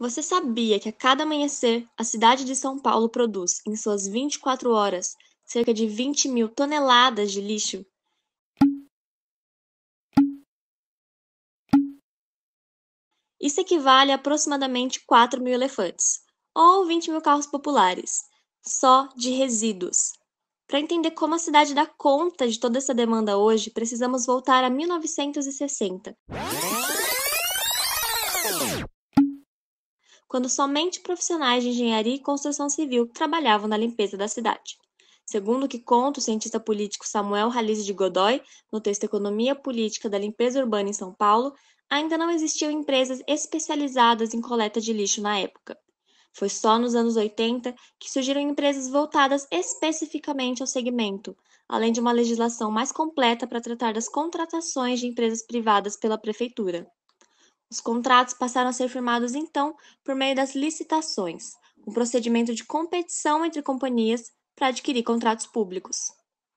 Você sabia que a cada amanhecer, a cidade de São Paulo produz, em suas 24 horas, cerca de 20 mil toneladas de lixo? Isso equivale a aproximadamente 4 mil elefantes, ou 20 mil carros populares, só de resíduos. Para entender como a cidade dá conta de toda essa demanda hoje, precisamos voltar a 1960 quando somente profissionais de engenharia e construção civil trabalhavam na limpeza da cidade. Segundo o que conta o cientista político Samuel Ralize de Godoy, no texto Economia Política da Limpeza Urbana em São Paulo, ainda não existiam empresas especializadas em coleta de lixo na época. Foi só nos anos 80 que surgiram empresas voltadas especificamente ao segmento, além de uma legislação mais completa para tratar das contratações de empresas privadas pela prefeitura. Os contratos passaram a ser firmados então por meio das licitações, um procedimento de competição entre companhias para adquirir contratos públicos.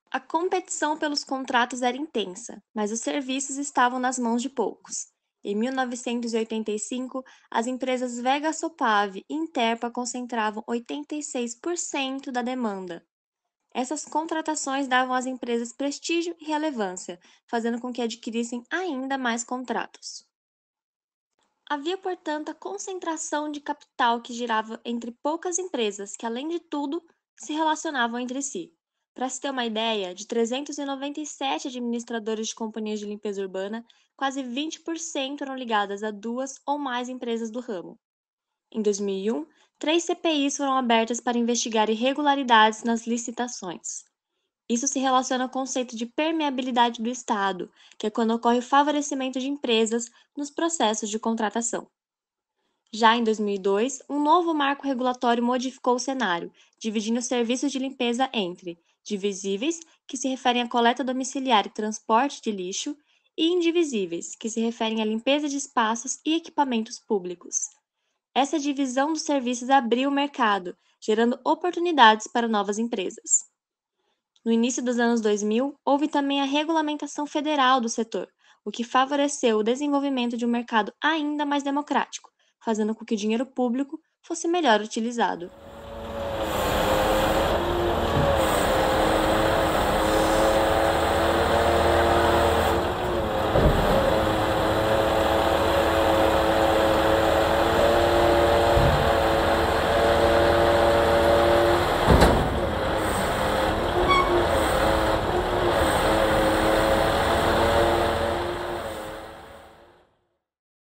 A competição pelos contratos era intensa, mas os serviços estavam nas mãos de poucos. Em 1985, as empresas Vega Sopav e Interpa concentravam 86% da demanda. Essas contratações davam às empresas prestígio e relevância, fazendo com que adquirissem ainda mais contratos. Havia, portanto, a concentração de capital que girava entre poucas empresas que, além de tudo, se relacionavam entre si. Para se ter uma ideia, de 397 administradores de companhias de limpeza urbana, quase 20% eram ligadas a duas ou mais empresas do ramo. Em 2001, três CPIs foram abertas para investigar irregularidades nas licitações. Isso se relaciona ao conceito de permeabilidade do Estado, que é quando ocorre o favorecimento de empresas nos processos de contratação. Já em 2002, um novo marco regulatório modificou o cenário, dividindo os serviços de limpeza entre divisíveis, que se referem à coleta domiciliar e transporte de lixo, e indivisíveis, que se referem à limpeza de espaços e equipamentos públicos. Essa divisão dos serviços abriu o mercado, gerando oportunidades para novas empresas. No início dos anos 2000, houve também a regulamentação federal do setor, o que favoreceu o desenvolvimento de um mercado ainda mais democrático, fazendo com que o dinheiro público fosse melhor utilizado.